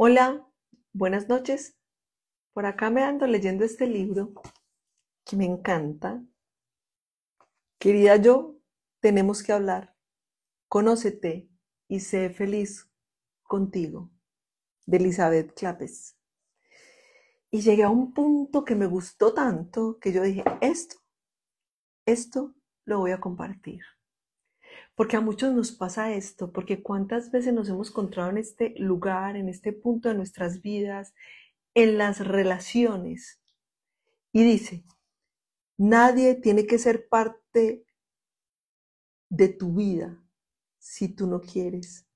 Hola, buenas noches. Por acá me ando leyendo este libro que me encanta. Querida yo, tenemos que hablar. Conócete y sé feliz contigo, de Elizabeth Clapes. Y llegué a un punto que me gustó tanto que yo dije, esto, esto lo voy a compartir. Porque a muchos nos pasa esto, porque cuántas veces nos hemos encontrado en este lugar, en este punto de nuestras vidas, en las relaciones. Y dice, nadie tiene que ser parte de tu vida si tú no quieres.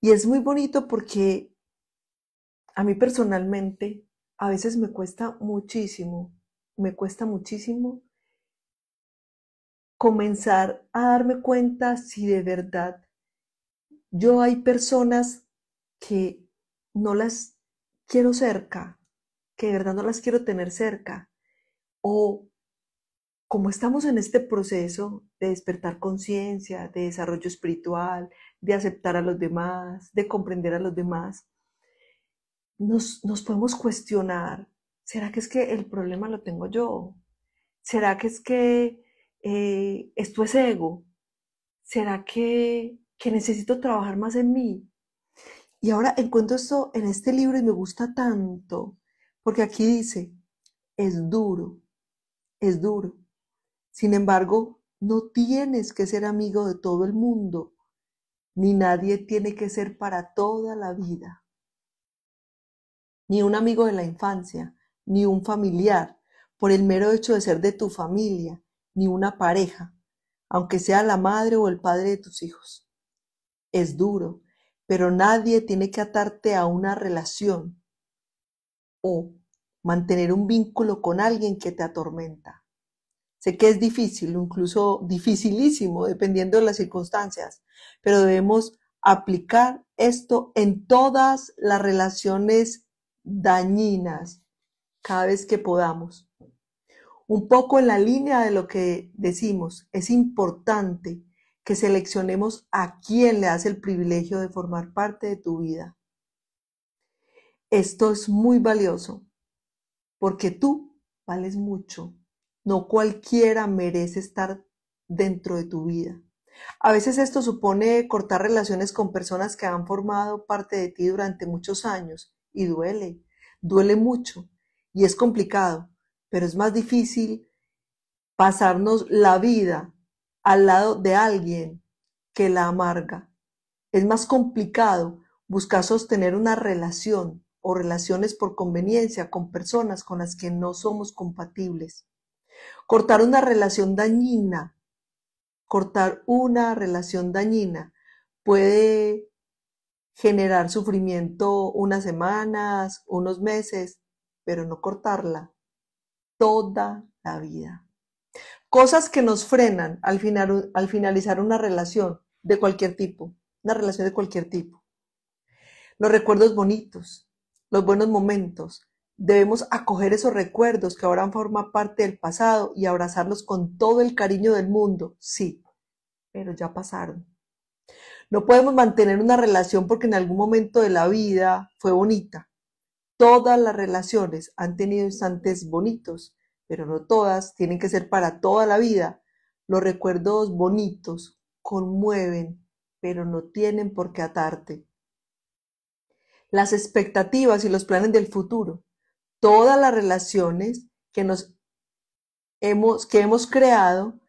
Y es muy bonito porque a mí personalmente a veces me cuesta muchísimo, me cuesta muchísimo comenzar a darme cuenta si de verdad yo hay personas que no las quiero cerca, que de verdad no las quiero tener cerca. O como estamos en este proceso de despertar conciencia, de desarrollo espiritual, de aceptar a los demás, de comprender a los demás, nos, nos podemos cuestionar, ¿será que es que el problema lo tengo yo? ¿Será que es que eh, esto es ego, ¿será que necesito trabajar más en mí? Y ahora encuentro esto en este libro y me gusta tanto, porque aquí dice, es duro, es duro. Sin embargo, no tienes que ser amigo de todo el mundo, ni nadie tiene que ser para toda la vida. Ni un amigo de la infancia, ni un familiar, por el mero hecho de ser de tu familia, ni una pareja, aunque sea la madre o el padre de tus hijos. Es duro, pero nadie tiene que atarte a una relación o mantener un vínculo con alguien que te atormenta. Sé que es difícil, incluso dificilísimo, dependiendo de las circunstancias, pero debemos aplicar esto en todas las relaciones dañinas cada vez que podamos un poco en la línea de lo que decimos, es importante que seleccionemos a quién le hace el privilegio de formar parte de tu vida. Esto es muy valioso, porque tú vales mucho. No cualquiera merece estar dentro de tu vida. A veces esto supone cortar relaciones con personas que han formado parte de ti durante muchos años y duele, duele mucho y es complicado, pero es más difícil pasarnos la vida al lado de alguien que la amarga. Es más complicado buscar sostener una relación o relaciones por conveniencia con personas con las que no somos compatibles. Cortar una relación dañina, cortar una relación dañina puede generar sufrimiento unas semanas, unos meses, pero no cortarla toda la vida. Cosas que nos frenan al, al finalizar una relación de cualquier tipo, una relación de cualquier tipo. Los recuerdos bonitos, los buenos momentos. Debemos acoger esos recuerdos que ahora forman parte del pasado y abrazarlos con todo el cariño del mundo, sí, pero ya pasaron. No podemos mantener una relación porque en algún momento de la vida fue bonita, Todas las relaciones han tenido instantes bonitos, pero no todas tienen que ser para toda la vida. Los recuerdos bonitos conmueven, pero no tienen por qué atarte. Las expectativas y los planes del futuro. Todas las relaciones que nos hemos, que hemos creado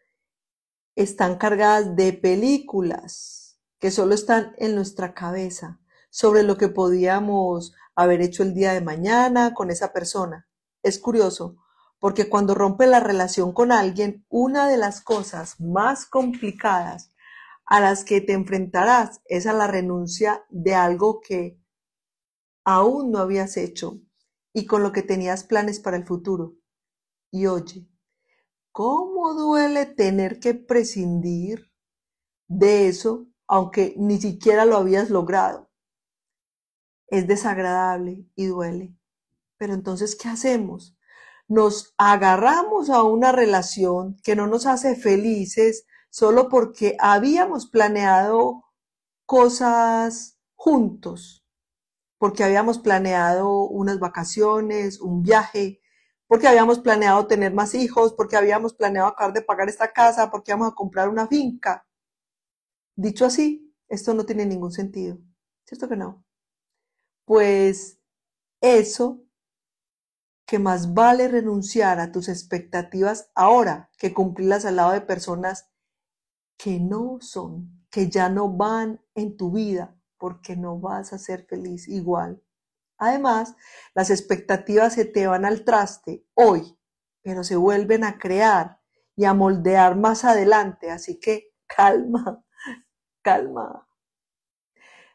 están cargadas de películas que solo están en nuestra cabeza sobre lo que podíamos haber hecho el día de mañana con esa persona. Es curioso, porque cuando rompe la relación con alguien, una de las cosas más complicadas a las que te enfrentarás es a la renuncia de algo que aún no habías hecho y con lo que tenías planes para el futuro. Y oye, ¿cómo duele tener que prescindir de eso aunque ni siquiera lo habías logrado? es desagradable y duele. Pero entonces, ¿qué hacemos? Nos agarramos a una relación que no nos hace felices solo porque habíamos planeado cosas juntos, porque habíamos planeado unas vacaciones, un viaje, porque habíamos planeado tener más hijos, porque habíamos planeado acabar de pagar esta casa, porque íbamos a comprar una finca. Dicho así, esto no tiene ningún sentido, ¿cierto que no? pues eso que más vale renunciar a tus expectativas ahora que cumplirlas al lado de personas que no son, que ya no van en tu vida, porque no vas a ser feliz igual. Además, las expectativas se te van al traste hoy, pero se vuelven a crear y a moldear más adelante, así que calma, calma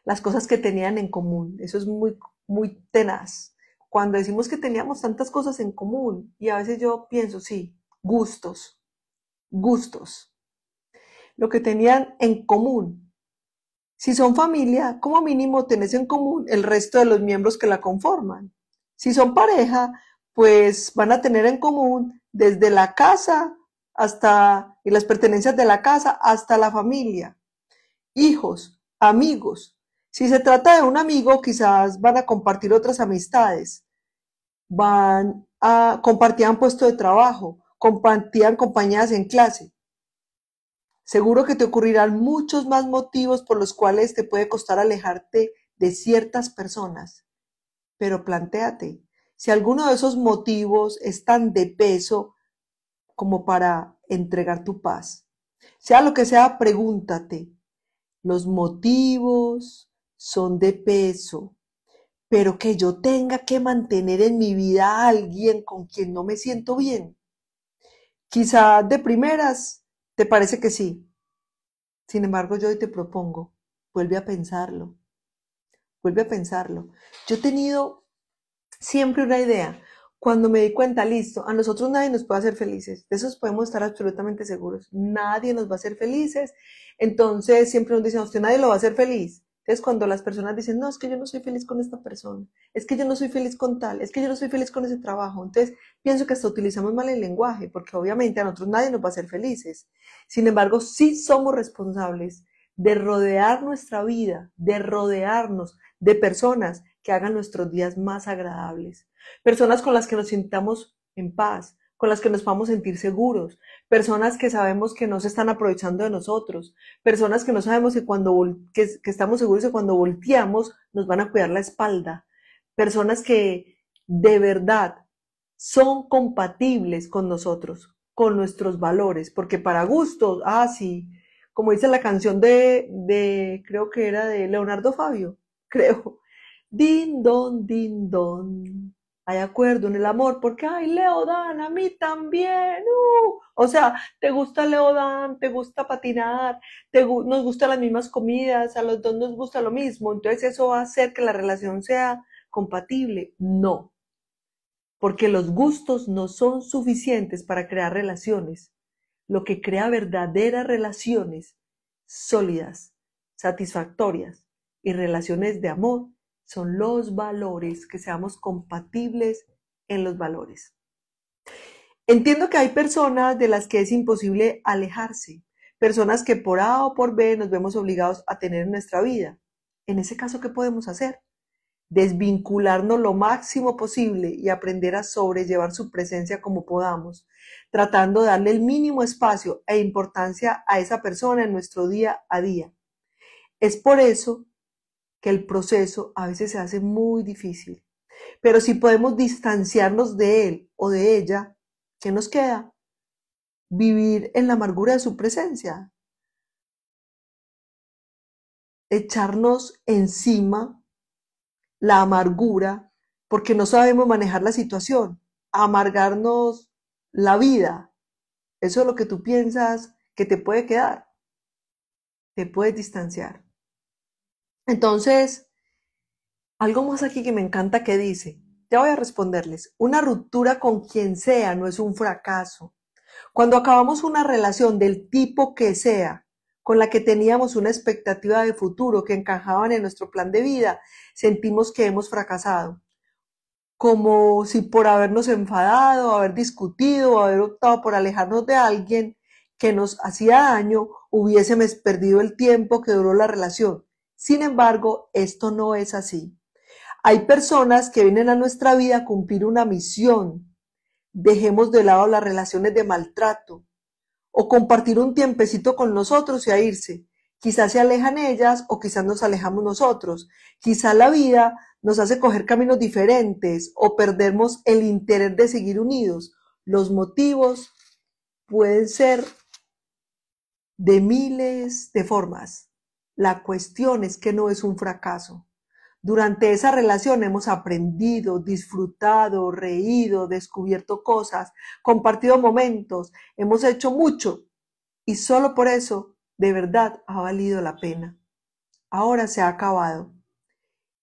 las cosas que tenían en común. Eso es muy, muy tenaz. Cuando decimos que teníamos tantas cosas en común, y a veces yo pienso, sí, gustos, gustos. Lo que tenían en común. Si son familia, como mínimo tenés en común el resto de los miembros que la conforman. Si son pareja, pues van a tener en común desde la casa hasta y las pertenencias de la casa hasta la familia, hijos, amigos, si se trata de un amigo, quizás van a compartir otras amistades, van a un puesto de trabajo, compartían compañías en clase. Seguro que te ocurrirán muchos más motivos por los cuales te puede costar alejarte de ciertas personas. Pero planteate, si alguno de esos motivos es tan de peso como para entregar tu paz. Sea lo que sea, pregúntate, los motivos, son de peso, pero que yo tenga que mantener en mi vida a alguien con quien no me siento bien. quizá de primeras te parece que sí. Sin embargo, yo hoy te propongo, vuelve a pensarlo, vuelve a pensarlo. Yo he tenido siempre una idea. Cuando me di cuenta, listo, a nosotros nadie nos puede hacer felices, de eso podemos estar absolutamente seguros, nadie nos va a hacer felices. Entonces siempre nos dicen, a usted nadie lo va a hacer feliz. Entonces, cuando las personas dicen, no, es que yo no soy feliz con esta persona, es que yo no soy feliz con tal, es que yo no soy feliz con ese trabajo, entonces pienso que hasta utilizamos mal el lenguaje, porque obviamente a nosotros nadie nos va a hacer felices. Sin embargo, sí somos responsables de rodear nuestra vida, de rodearnos de personas que hagan nuestros días más agradables, personas con las que nos sintamos en paz, con las que nos vamos a sentir seguros, personas que sabemos que no se están aprovechando de nosotros, personas que no sabemos que cuando que, estamos seguros que cuando volteamos nos van a cuidar la espalda, personas que de verdad son compatibles con nosotros, con nuestros valores, porque para gustos, ah, sí, como dice la canción de, de creo que era de Leonardo Fabio, creo, din don, din don, hay acuerdo en el amor, porque, ay, Leo a mí también. Uh". O sea, te gusta Leo te gusta patinar, te nos gustan las mismas comidas, a los dos nos gusta lo mismo. Entonces eso va a hacer que la relación sea compatible. No, porque los gustos no son suficientes para crear relaciones. Lo que crea verdaderas relaciones sólidas, satisfactorias y relaciones de amor son los valores, que seamos compatibles en los valores. Entiendo que hay personas de las que es imposible alejarse, personas que por A o por B nos vemos obligados a tener en nuestra vida. En ese caso, ¿qué podemos hacer? Desvincularnos lo máximo posible y aprender a sobrellevar su presencia como podamos, tratando de darle el mínimo espacio e importancia a esa persona en nuestro día a día. Es por eso que el proceso a veces se hace muy difícil. Pero si podemos distanciarnos de él o de ella, ¿qué nos queda? Vivir en la amargura de su presencia. Echarnos encima la amargura porque no sabemos manejar la situación. Amargarnos la vida. Eso es lo que tú piensas que te puede quedar. Te puedes distanciar. Entonces, algo más aquí que me encanta que dice, ya voy a responderles, una ruptura con quien sea no es un fracaso. Cuando acabamos una relación del tipo que sea, con la que teníamos una expectativa de futuro que encajaban en nuestro plan de vida, sentimos que hemos fracasado. Como si por habernos enfadado, haber discutido, haber optado por alejarnos de alguien que nos hacía daño, hubiésemos perdido el tiempo que duró la relación sin embargo, esto no es así. Hay personas que vienen a nuestra vida a cumplir una misión. Dejemos de lado las relaciones de maltrato o compartir un tiempecito con nosotros y a irse. Quizás se alejan ellas o quizás nos alejamos nosotros. Quizás la vida nos hace coger caminos diferentes o perdemos el interés de seguir unidos. Los motivos pueden ser de miles de formas. La cuestión es que no es un fracaso. Durante esa relación hemos aprendido, disfrutado, reído, descubierto cosas, compartido momentos, hemos hecho mucho y solo por eso de verdad ha valido la pena. Ahora se ha acabado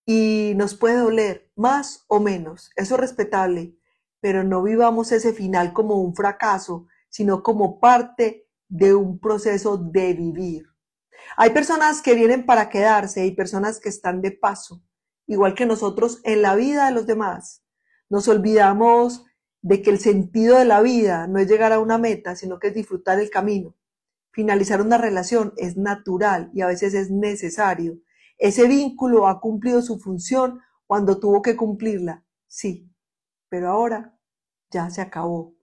y nos puede doler más o menos, eso es respetable, pero no vivamos ese final como un fracaso, sino como parte de un proceso de vivir. Hay personas que vienen para quedarse y personas que están de paso, igual que nosotros en la vida de los demás. Nos olvidamos de que el sentido de la vida no es llegar a una meta, sino que es disfrutar el camino. Finalizar una relación es natural y a veces es necesario. Ese vínculo ha cumplido su función cuando tuvo que cumplirla, sí, pero ahora ya se acabó.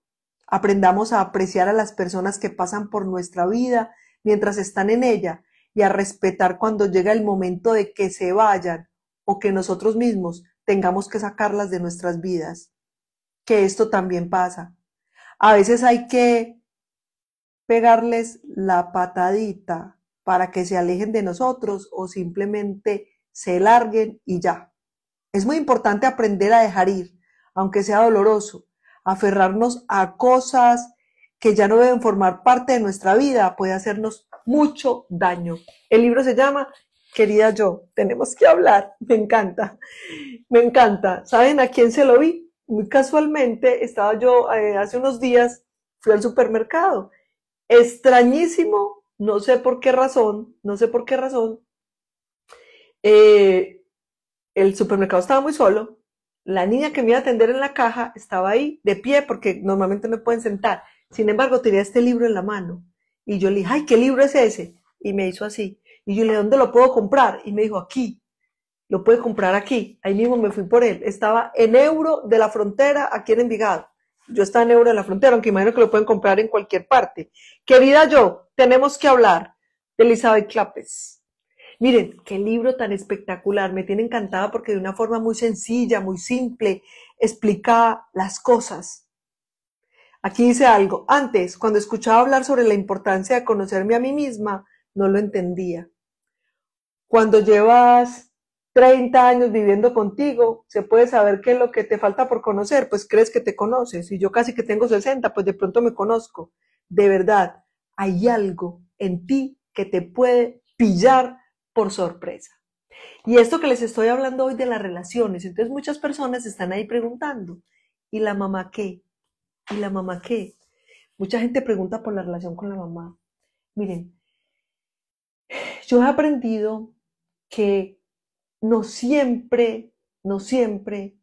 Aprendamos a apreciar a las personas que pasan por nuestra vida mientras están en ella y a respetar cuando llega el momento de que se vayan o que nosotros mismos tengamos que sacarlas de nuestras vidas, que esto también pasa. A veces hay que pegarles la patadita para que se alejen de nosotros o simplemente se larguen y ya. Es muy importante aprender a dejar ir, aunque sea doloroso, aferrarnos a cosas que ya no deben formar parte de nuestra vida, puede hacernos mucho daño. El libro se llama Querida yo, tenemos que hablar, me encanta, me encanta. ¿Saben a quién se lo vi? Muy casualmente estaba yo eh, hace unos días, fui al supermercado. Extrañísimo, no sé por qué razón, no sé por qué razón. Eh, el supermercado estaba muy solo, la niña que me iba a atender en la caja estaba ahí de pie porque normalmente me pueden sentar. Sin embargo, tenía este libro en la mano. Y yo le dije, ay, ¿qué libro es ese? Y me hizo así. Y yo le dije, ¿dónde lo puedo comprar? Y me dijo, aquí. Lo puede comprar aquí. Ahí mismo me fui por él. Estaba en euro de la frontera, aquí en Envigado. Yo estaba en euro de la frontera, aunque imagino que lo pueden comprar en cualquier parte. Querida yo, tenemos que hablar de Elizabeth Clapes. Miren, qué libro tan espectacular. Me tiene encantada porque de una forma muy sencilla, muy simple, explica las cosas Aquí dice algo. Antes, cuando escuchaba hablar sobre la importancia de conocerme a mí misma, no lo entendía. Cuando llevas 30 años viviendo contigo, se puede saber qué es lo que te falta por conocer, pues crees que te conoces. Y yo casi que tengo 60, pues de pronto me conozco. De verdad, hay algo en ti que te puede pillar por sorpresa. Y esto que les estoy hablando hoy de las relaciones, entonces muchas personas están ahí preguntando, ¿y la mamá qué? ¿Y la mamá qué? Mucha gente pregunta por la relación con la mamá. Miren, yo he aprendido que no siempre, no siempre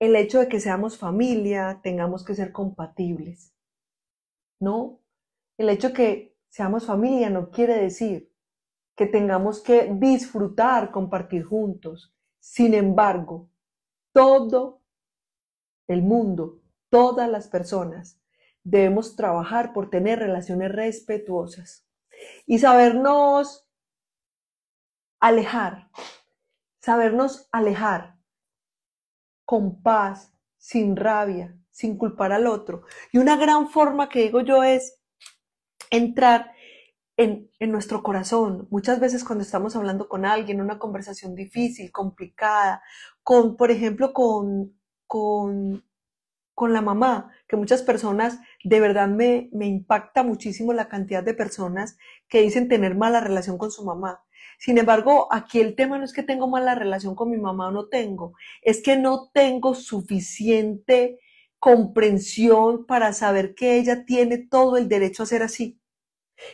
el hecho de que seamos familia tengamos que ser compatibles. No, el hecho de que seamos familia no quiere decir que tengamos que disfrutar, compartir juntos. Sin embargo, todo el mundo todas las personas debemos trabajar por tener relaciones respetuosas y sabernos alejar, sabernos alejar con paz, sin rabia, sin culpar al otro. Y una gran forma que digo yo es entrar en, nuestro corazón. Muchas veces cuando estamos hablando con alguien, una conversación difícil, complicada, con, por ejemplo, con, con con la mamá, que muchas personas, de verdad me, me impacta muchísimo la cantidad de personas que dicen tener mala relación con su mamá. Sin embargo, aquí el tema no es que tengo mala relación con mi mamá o no tengo, es que no tengo suficiente comprensión para saber que ella tiene todo el derecho a ser así,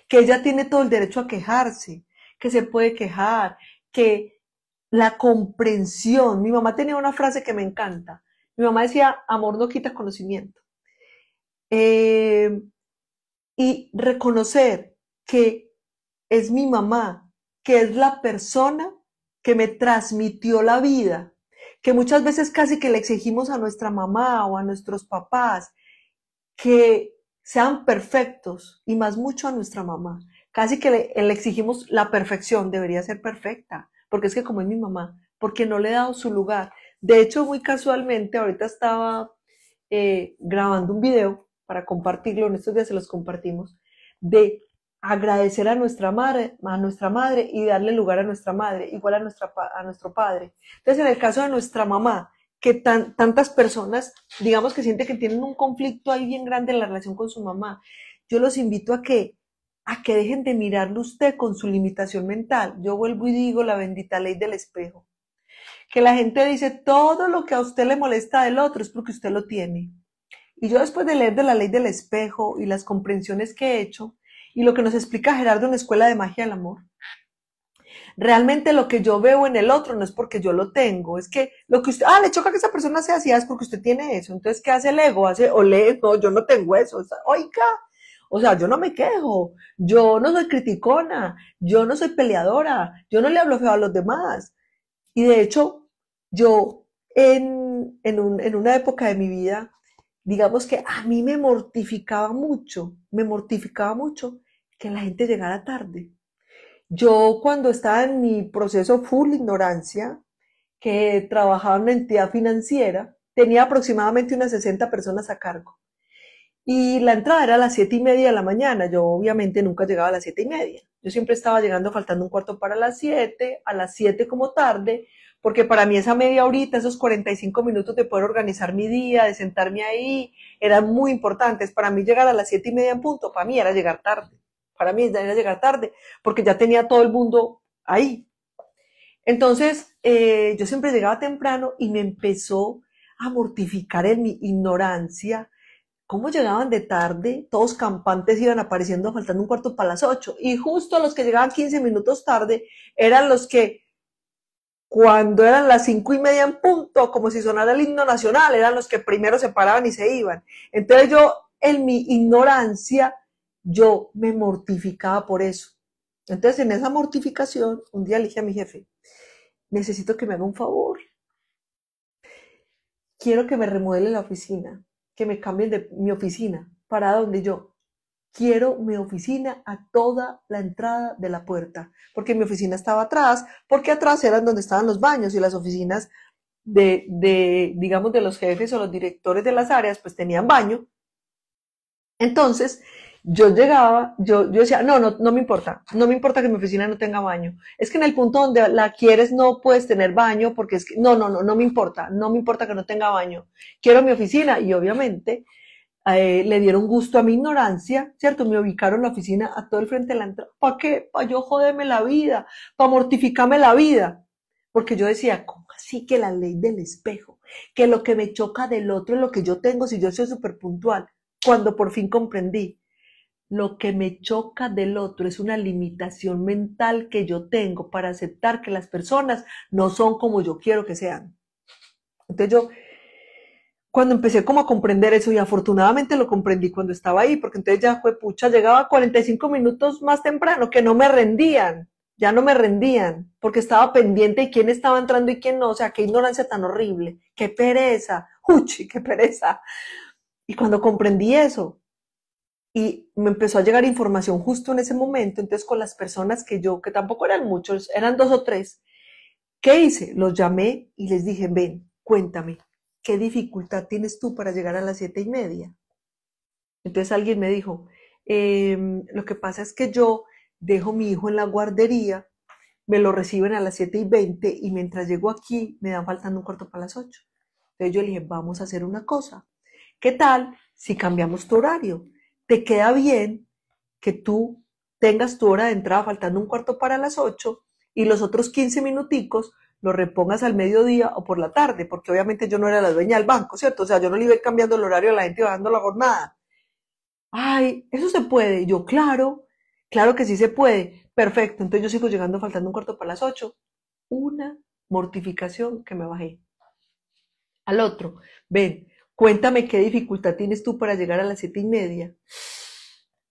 que ella tiene todo el derecho a quejarse, que se puede quejar, que la comprensión, mi mamá tenía una frase que me encanta, mi mamá decía, amor no quita conocimiento. Eh, y reconocer que es mi mamá, que es la persona que me transmitió la vida, que muchas veces casi que le exigimos a nuestra mamá o a nuestros papás que sean perfectos y más mucho a nuestra mamá. Casi que le, le exigimos la perfección, debería ser perfecta, porque es que como es mi mamá, porque no le he dado su lugar. De hecho, muy casualmente, ahorita estaba eh, grabando un video para compartirlo, en estos días se los compartimos, de agradecer a nuestra madre, a nuestra madre y darle lugar a nuestra madre, igual a, nuestra, a nuestro padre. Entonces, en el caso de nuestra mamá, que tantas personas, digamos que sienten que tienen un conflicto ahí bien grande en la relación con su mamá, yo los invito a que a que dejen de mirarlo usted con su limitación mental. Yo vuelvo y digo la bendita ley del espejo que la gente dice todo lo que a usted le molesta del otro es porque usted lo tiene. Y yo después de leer de la ley del espejo y las comprensiones que he hecho y lo que nos explica Gerardo en la Escuela de Magia del Amor, realmente lo que yo veo en el otro no es porque yo lo tengo, es que lo que usted, ah, le choca que esa persona sea así, ah, es porque usted tiene eso. Entonces, ¿qué hace el ego? Hace, ole, no, yo no tengo eso. Oiga, o sea, yo no me quejo, yo no soy criticona, yo no soy peleadora, yo no le hablo feo a los demás. Y de hecho, yo en, en, en una época de mi vida, digamos que a mí me mortificaba mucho, me mortificaba mucho que la gente llegara tarde. Yo cuando estaba en mi proceso full ignorancia, que trabajaba en una entidad financiera, tenía aproximadamente unas 60 personas a cargo. Y la entrada era a las 7 y media de la mañana. Yo obviamente nunca llegaba a las 7 y media. Yo siempre estaba llegando faltando un cuarto para las 7, a las 7 como tarde, porque para mí esa media horita, esos 45 minutos de poder organizar mi día, de sentarme ahí, eran muy importantes. Para mí llegar a las siete y media en punto, para mí era llegar tarde. Para mí era llegar tarde, porque ya tenía todo el mundo ahí. Entonces, eh, yo siempre llegaba temprano y me empezó a mortificar en mi ignorancia. ¿Cómo llegaban de tarde? Todos campantes iban apareciendo faltando un cuarto para las ocho. Y justo los que llegaban 15 minutos tarde eran los que cuando eran las cinco y media en punto, como si sonara el himno nacional, eran los que primero se paraban y se iban. Entonces yo, en mi ignorancia, yo me mortificaba por eso. Entonces en esa mortificación, un día le dije a mi jefe, necesito que me haga un favor. Quiero que me remodelen la oficina, que me cambien de mi oficina para donde yo quiero mi oficina a toda la entrada de la puerta, porque mi oficina estaba atrás, porque atrás eran donde estaban los baños y las oficinas de, de, digamos, de los jefes o los directores de las áreas, pues tenían baño. Entonces, yo llegaba, yo, yo decía, no, no, no me importa, no me importa que mi oficina no tenga baño. Es que en el punto donde la quieres no puedes tener baño porque es que, no, no, no, no me importa, no me importa que no tenga baño. Quiero mi oficina y obviamente eh, le dieron gusto a mi ignorancia, ¿cierto? Me ubicaron la oficina a todo el frente de la entrada. ¿Para qué? Para yo joderme la vida, para mortificarme la vida. Porque yo decía, ¿cómo así que la ley del espejo? Que lo que me choca del otro es lo que yo tengo si yo soy súper puntual. Cuando por fin comprendí, lo que me choca del otro es una limitación mental que yo tengo para aceptar que las personas no son como yo quiero que sean. Entonces yo cuando empecé como a comprender eso y afortunadamente lo comprendí cuando estaba ahí, porque entonces ya fue pucha, llegaba 45 minutos más temprano, que no me rendían, ya no me rendían, porque estaba pendiente de quién estaba entrando y quién no, o sea, qué ignorancia tan horrible, qué pereza, uchi, qué pereza. Y cuando comprendí eso, y me empezó a llegar información justo en ese momento, entonces con las personas que yo, que tampoco eran muchos, eran dos o tres, ¿qué hice? Los llamé y les dije, ven, cuéntame, ¿qué dificultad tienes tú para llegar a las siete y media? Entonces alguien me dijo, em, lo que pasa es que yo dejo mi hijo en la guardería, me lo reciben a las 7 y 20 y mientras llego aquí me dan faltando un cuarto para las 8. Entonces yo le dije, vamos a hacer una cosa. ¿Qué tal si cambiamos tu horario? ¿Te queda bien que tú tengas tu hora de entrada faltando un cuarto para las 8 y los otros 15 minuticos lo repongas al mediodía o por la tarde, porque obviamente yo no era la dueña del banco, ¿cierto? O sea, yo no le iba cambiando el horario a la gente bajando la jornada. Ay, eso se puede. yo, claro, claro que sí se puede. Perfecto. Entonces yo sigo llegando faltando un cuarto para las ocho. Una mortificación que me bajé. Al otro, ven, cuéntame qué dificultad tienes tú para llegar a las siete y media.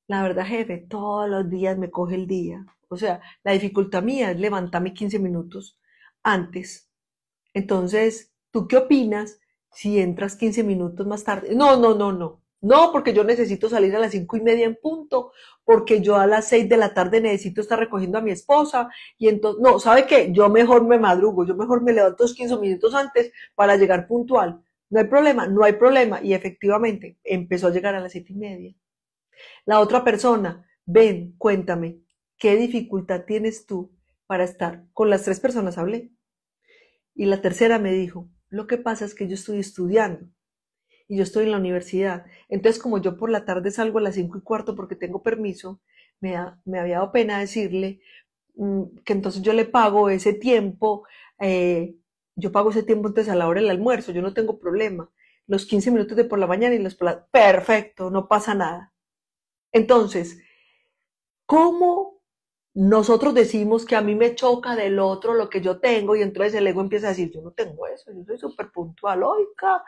La verdad, jefe, todos los días me coge el día. O sea, la dificultad mía es levantarme 15 minutos antes. Entonces, ¿tú qué opinas si entras 15 minutos más tarde? No, no, no, no. No, porque yo necesito salir a las cinco y media en punto, porque yo a las seis de la tarde necesito estar recogiendo a mi esposa, y entonces, no, ¿sabe qué? Yo mejor me madrugo, yo mejor me levanto los 15 minutos antes para llegar puntual. No hay problema, no hay problema. Y efectivamente, empezó a llegar a las siete y media. La otra persona, ven, cuéntame, ¿qué dificultad tienes tú para estar. Con las tres personas hablé. Y la tercera me dijo, lo que pasa es que yo estoy estudiando y yo estoy en la universidad. Entonces, como yo por la tarde salgo a las cinco y cuarto porque tengo permiso, me, había dado pena decirle mm, que entonces yo le pago ese tiempo, eh, yo pago ese tiempo entonces a la hora del almuerzo, yo no tengo problema. Los 15 minutos de por la mañana y los... Perfecto, no pasa nada. Entonces, ¿cómo nosotros decimos que a mí me choca del otro lo que yo tengo y entonces el ego empieza a decir, yo no tengo eso, yo soy súper puntual, oiga,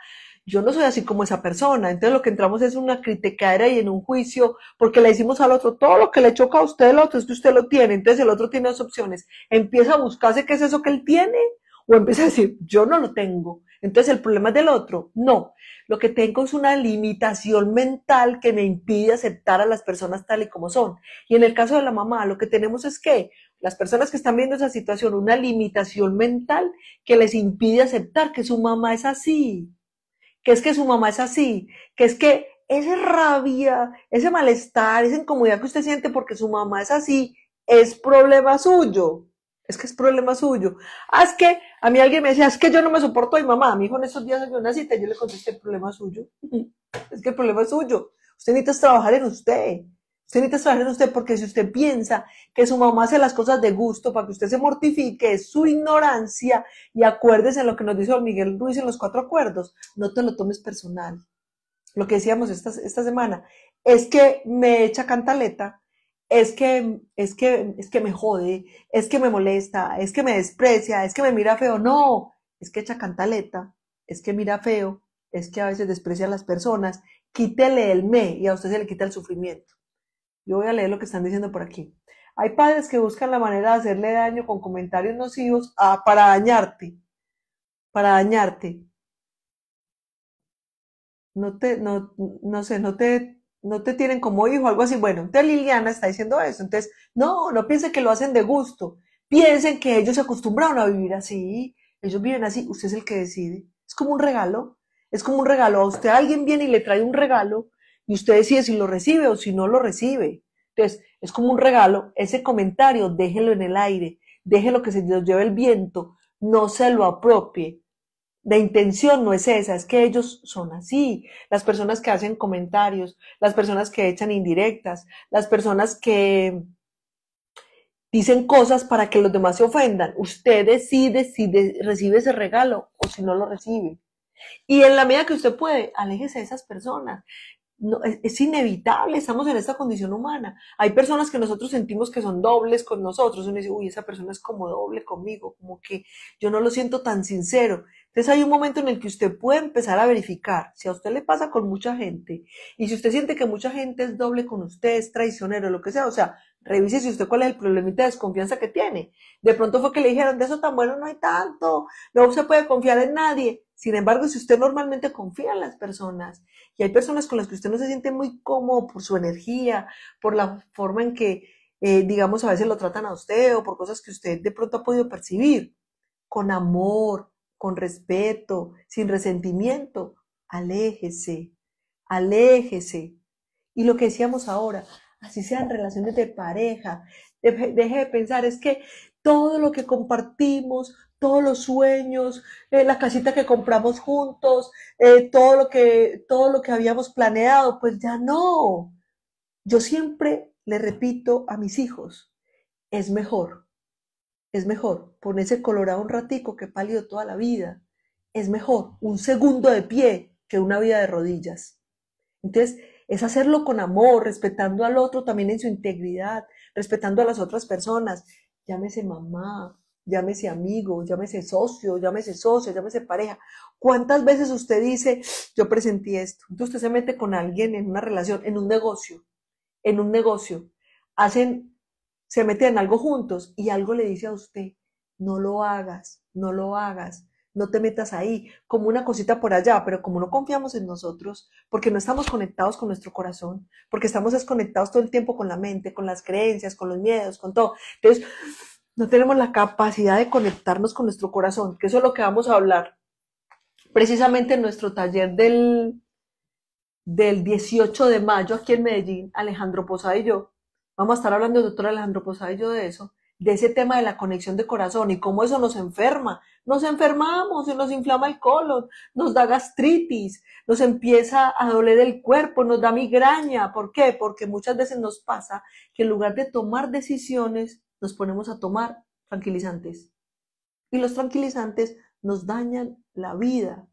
yo no soy así como esa persona. Entonces lo que entramos es una crítica y en un juicio porque le decimos al otro, todo lo que le choca a usted, el otro es que usted lo tiene, entonces el otro tiene dos opciones, empieza a buscarse qué es eso que él tiene o empieza a decir, yo no lo tengo. Entonces el problema es del otro. No, lo que tengo es una limitación mental que me impide aceptar a las personas tal y como son. Y en el caso de la mamá, lo que tenemos es que las personas que están viendo esa situación, una limitación mental que les impide aceptar que su mamá es así, que es que su mamá es así, que es que esa rabia, ese malestar, esa incomodidad que usted siente porque su mamá es así, es problema suyo. Es que es problema suyo. Ah, que a mí alguien me decía, es que yo no me soporto a mi mamá. Mi hijo en esos días salió una cita y yo le contesté, el problema suyo. Es que el problema es suyo. Usted necesita trabajar en usted. Usted necesita trabajar en usted porque si usted piensa que su mamá hace las cosas de gusto para que usted se mortifique, es su ignorancia y acuérdese en lo que nos dice Miguel Ruiz en los cuatro acuerdos. No te lo tomes personal. Lo que decíamos esta, esta semana es que me echa cantaleta es que, es que, es que me jode, es que me molesta, es que me desprecia, es que me mira feo. No, es que echa cantaleta, es que mira feo, es que a veces desprecia a las personas. Quítele el me y a usted se le quita el sufrimiento. Yo voy a leer lo que están diciendo por aquí. Hay padres que buscan la manera de hacerle daño con comentarios nocivos ah, para dañarte. Para dañarte. No te, no, no sé, no te no te tienen como hijo, algo así. Bueno, usted Liliana está diciendo eso. Entonces, no, no piense que lo hacen de gusto. Piensen que ellos se acostumbraron a vivir así. Ellos viven así. Usted es el que decide. Es como un regalo. Es como un regalo. A usted alguien viene y le trae un regalo y usted decide si lo recibe o si no lo recibe. Entonces, es como un regalo. Ese comentario, déjelo en el aire. Déjelo que se lo lleve el viento. No se lo apropie de intención no es esa, es que ellos son así. Las personas que hacen comentarios, las personas que echan indirectas, las personas que dicen cosas para que los demás se ofendan. Usted decide si recibe ese regalo o si no lo recibe. Y en la medida que usted puede, aléjese de esas personas. es, es, inevitable, estamos en esta condición humana. Hay personas que nosotros sentimos que son dobles con nosotros. Uno dice, uy, esa persona es como doble conmigo, como que yo no lo siento tan sincero. Entonces hay un momento en el que usted puede empezar a verificar si a usted le pasa con mucha gente y si usted siente que mucha gente es doble con usted, es traicionero, lo que sea, o sea, revise si usted cuál es el problemita de desconfianza que tiene. De pronto fue que le dijeron, de eso tan bueno no hay tanto, no se puede confiar en nadie. Sin embargo, si usted normalmente confía en las personas y hay personas con las que usted no se siente muy cómodo por su energía, por la forma en que, eh, digamos, a veces lo tratan a usted o por cosas que usted de pronto ha podido percibir, con amor, con respeto, sin resentimiento, aléjese, aléjese. Y lo que decíamos ahora, así sean relaciones de pareja, deje, de pensar, es que todo lo que compartimos, todos los sueños, eh, la casita que compramos juntos, eh, todo, lo que, todo lo que habíamos planeado, pues ya no. Yo siempre le repito a mis hijos, es mejor es mejor ponerse colorado un ratico que pálido toda la vida. Es mejor un segundo de pie que una vida de rodillas. Entonces, es hacerlo con amor, respetando al otro también en su integridad, respetando a las otras personas. Llámese mamá, llámese amigo, llámese socio, llámese socio, llámese pareja. ¿Cuántas veces usted dice, yo presentí esto? Entonces usted se mete con alguien en una relación, en un negocio, en un negocio. Hacen se meten en algo juntos y algo le dice a usted, no lo hagas, no lo hagas, no te metas ahí, como una cosita por allá, pero como no confiamos en nosotros, porque no estamos conectados con nuestro corazón, porque estamos desconectados todo el tiempo con la mente, con las creencias, con los miedos, con todo. Entonces, no tenemos la capacidad de conectarnos con nuestro corazón, que eso es lo que vamos a hablar precisamente en nuestro taller del, del 18 de mayo aquí en Medellín, Alejandro Posada y yo, Vamos a estar hablando, doctor Alejandro Posada de eso, de ese tema de la conexión de corazón y cómo eso nos enferma. Nos enfermamos, y nos inflama el colon, nos da gastritis, nos empieza a doler el cuerpo, nos da migraña. ¿Por qué? Porque muchas veces nos pasa que en lugar de tomar decisiones, nos ponemos a tomar tranquilizantes. Y los tranquilizantes nos dañan la vida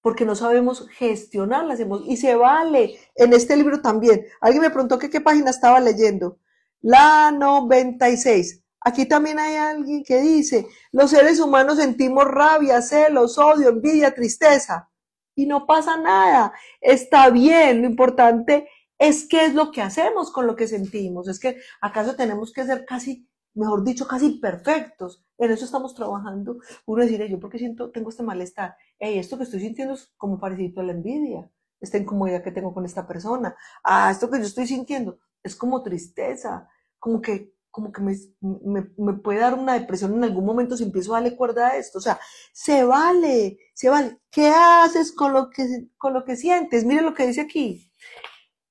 porque no sabemos gestionarlas. Y se vale. En este libro también. Alguien me preguntó qué página estaba leyendo. La 96. Aquí también hay alguien que dice, los seres humanos sentimos rabia, celos, odio, envidia, tristeza. Y no pasa nada. Está bien. Lo importante es qué es lo que hacemos con lo que sentimos. Es que acaso tenemos que ser casi mejor dicho, casi perfectos. En eso estamos trabajando. Uno decir, yo porque siento, tengo este malestar. esto que estoy sintiendo es como parecido a la envidia, esta incomodidad que tengo con esta persona. Ah, esto que yo estoy sintiendo es como tristeza, como que, como que me, puede dar una depresión en algún momento si empiezo a darle cuerda a esto. O sea, se vale, se vale. ¿Qué haces con lo que, con lo que sientes? Mira lo que dice aquí.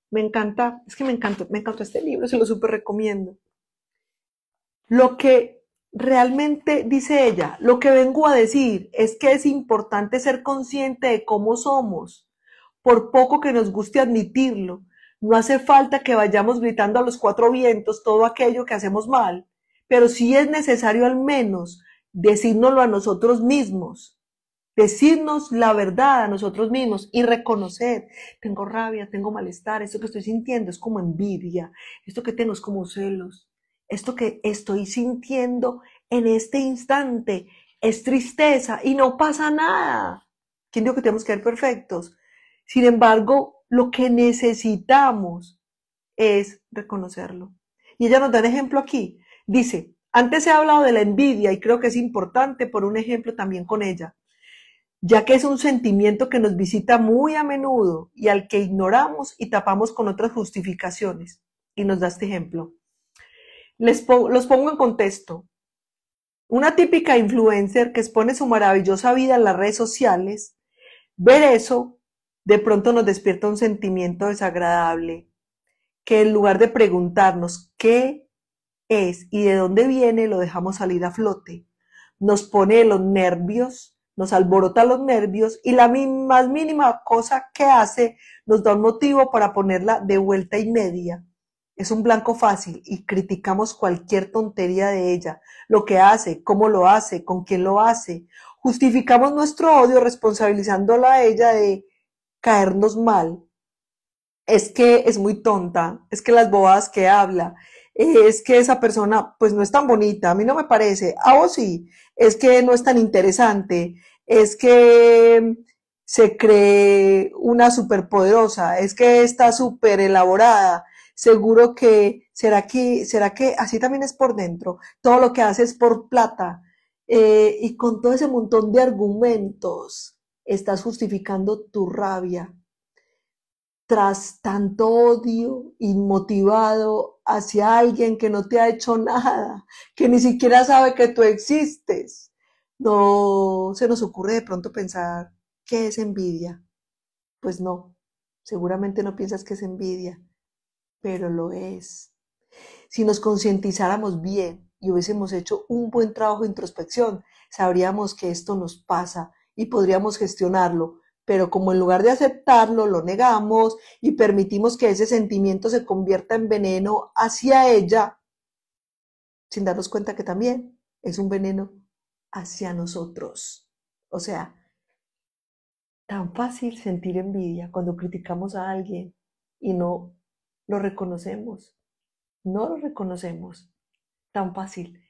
Me encanta, es que me encanta, me encantó este libro, se lo súper recomiendo. Lo que realmente dice ella, lo que vengo a decir es que es importante ser consciente de cómo somos, por poco que nos guste admitirlo. No hace falta que vayamos gritando a los cuatro vientos todo aquello que hacemos mal, pero sí es necesario al menos decírnoslo a nosotros mismos, decirnos la verdad a nosotros mismos y reconocer, tengo rabia, tengo malestar, esto que estoy sintiendo es como envidia, esto que tengo es como celos, esto que estoy sintiendo en este instante es tristeza y no pasa nada. ¿Quién dijo que tenemos que ser perfectos? Sin embargo, lo que necesitamos es reconocerlo. Y ella nos da un ejemplo aquí. Dice, antes he hablado de la envidia y creo que es importante por un ejemplo también con ella, ya que es un sentimiento que nos visita muy a menudo y al que ignoramos y tapamos con otras justificaciones. Y nos da este ejemplo. Les los pongo en contexto. Una típica influencer que expone su maravillosa vida en las redes sociales, ver eso de pronto nos despierta un sentimiento desagradable, que en lugar de preguntarnos qué es y de dónde viene, lo dejamos salir a flote. Nos pone los nervios, nos alborota los nervios y la más mínima cosa que hace nos da un motivo para ponerla de vuelta y media es un blanco fácil y criticamos cualquier tontería de ella, lo que hace, cómo lo hace, con quién lo hace. Justificamos nuestro odio responsabilizándola a ella de caernos mal. Es que es muy tonta, es que las bobadas que habla, eh, es que esa persona pues no es tan bonita, a mí no me parece, a vos sí, es que no es tan interesante, es que se cree una superpoderosa, es que está súper elaborada, seguro que será que, será que así también es por dentro, todo lo que haces por plata, eh, y con todo ese montón de argumentos estás justificando tu rabia tras tanto odio inmotivado hacia alguien que no te ha hecho nada, que ni siquiera sabe que tú existes. No se nos ocurre de pronto pensar que es envidia. Pues no, seguramente no piensas que es envidia pero lo es. Si nos concientizáramos bien y hubiésemos hecho un buen trabajo de introspección, sabríamos que esto nos pasa y podríamos gestionarlo, pero como en lugar de aceptarlo, lo negamos y permitimos que ese sentimiento se convierta en veneno hacia ella, sin darnos cuenta que también es un veneno hacia nosotros. O sea, tan fácil sentir envidia cuando criticamos a alguien y no lo reconocemos, no lo reconocemos. Tan fácil.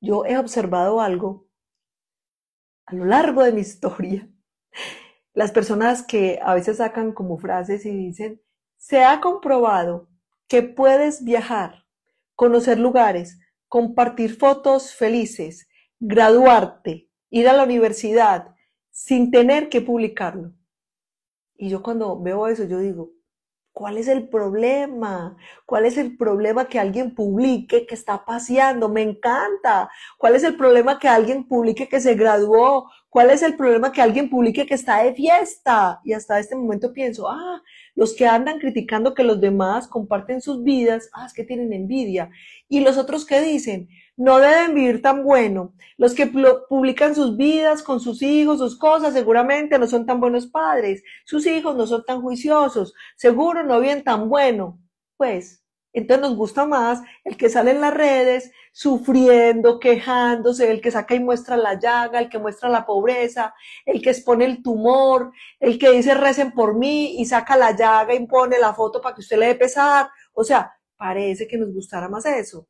Yo he observado algo a lo largo de mi historia. Las personas que a veces sacan como frases y dicen, se ha comprobado que puedes viajar, conocer lugares, compartir fotos felices, graduarte, ir a la universidad sin tener que publicarlo. Y yo cuando veo eso, yo digo, ¿Cuál es el problema? ¿Cuál es el problema que alguien publique que está paseando? Me encanta. ¿Cuál es el problema que alguien publique que se graduó? ¿Cuál es el problema que alguien publique que está de fiesta? Y hasta este momento pienso, ah, los que andan criticando que los demás comparten sus vidas, ah, es que tienen envidia. Y los otros que dicen, no deben vivir tan bueno. Los que publican sus vidas con sus hijos, sus cosas, seguramente no son tan buenos padres. Sus hijos no son tan juiciosos. Seguro no viven tan bueno. Pues, entonces nos gusta más el que sale en las redes sufriendo, quejándose, el que saca y muestra la llaga, el que muestra la pobreza, el que expone el tumor, el que dice recen por mí y saca la llaga y pone la foto para que usted le dé pesar. O sea, parece que nos gustara más eso.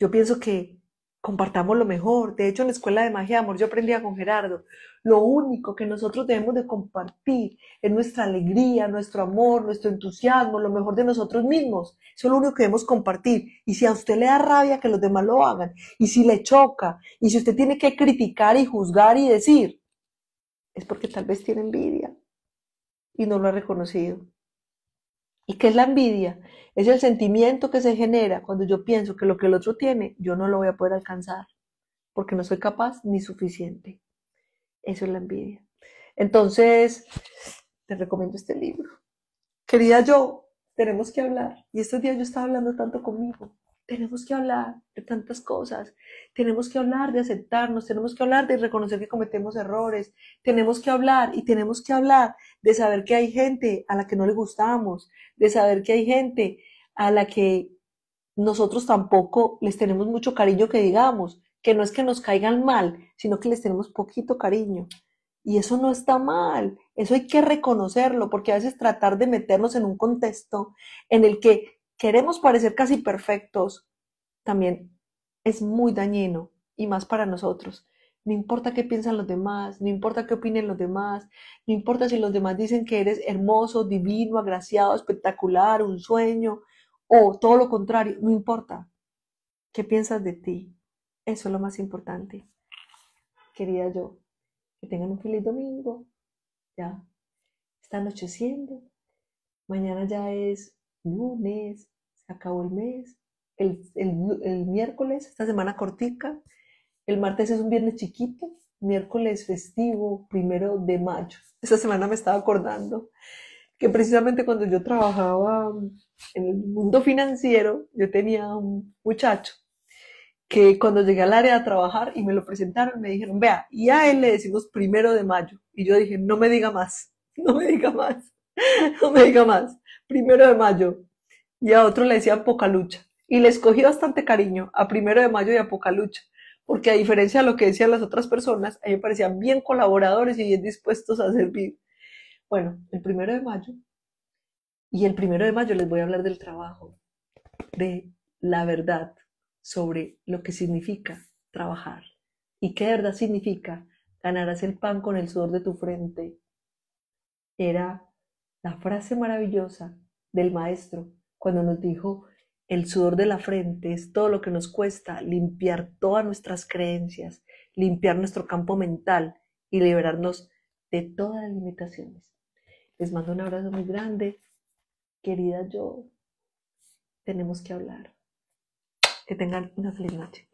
Yo pienso que compartamos lo mejor. De hecho, en la Escuela de Magia de Amor yo aprendía con Gerardo. Lo único que nosotros debemos de compartir es nuestra alegría, nuestro amor, nuestro entusiasmo, lo mejor de nosotros mismos. Eso es lo único que debemos compartir. Y si a usted le da rabia que los demás lo hagan, y si le choca, y si usted tiene que criticar y juzgar y decir, es porque tal vez tiene envidia y no lo ha reconocido. ¿Y qué es la envidia? Es el sentimiento que se genera cuando yo pienso que lo que el otro tiene, yo no lo voy a poder alcanzar, porque no soy capaz ni suficiente. Eso es la envidia. Entonces, te recomiendo este libro. Querida yo, tenemos que hablar. Y estos días yo estaba hablando tanto conmigo tenemos que hablar de tantas cosas, tenemos que hablar de aceptarnos, tenemos que hablar de reconocer que cometemos errores, tenemos que hablar y tenemos que hablar de saber que hay gente a la que no le gustamos, de saber que hay gente a la que nosotros tampoco les tenemos mucho cariño que digamos, que no es que nos caigan mal, sino que les tenemos poquito cariño. Y eso no está mal, eso hay que reconocerlo, porque a veces tratar de meternos en un contexto en el que queremos parecer casi perfectos, también es muy dañino y más para nosotros. No importa qué piensan los demás, no importa qué opinen los demás, no importa si los demás dicen que eres hermoso, divino, agraciado, espectacular, un sueño o todo lo contrario, no importa. ¿Qué piensas de ti? Eso es lo más importante. Querida yo, que tengan un feliz domingo. Ya, está anocheciendo. Mañana ya es lunes, se acabó el mes, el, el miércoles, esta semana cortica, el martes es un viernes chiquito, miércoles festivo, primero de mayo. Esta semana me estaba acordando que precisamente cuando yo trabajaba en el mundo financiero, yo tenía un muchacho que cuando llegué al área a trabajar y me lo presentaron, me dijeron, vea, y a él le decimos primero de mayo. Y yo dije, no me diga más, no me diga más, no me diga más primero de mayo, y a otro le decían poca lucha, Y le escogí bastante cariño a primero de mayo y a poca lucha, porque a diferencia de lo que decían las otras personas, a mí me parecían bien colaboradores y bien dispuestos a servir. Bueno, el primero de mayo. Y el primero de mayo les voy a hablar del trabajo, de la verdad sobre lo que significa trabajar y qué verdad significa ganarás el pan con el sudor de tu frente. Era la frase maravillosa del maestro cuando nos dijo, el sudor de la frente es todo lo que nos cuesta limpiar todas nuestras creencias, limpiar nuestro campo mental y liberarnos de todas las limitaciones. Les mando un abrazo muy grande. Querida yo, tenemos que hablar. Que tengan una feliz noche.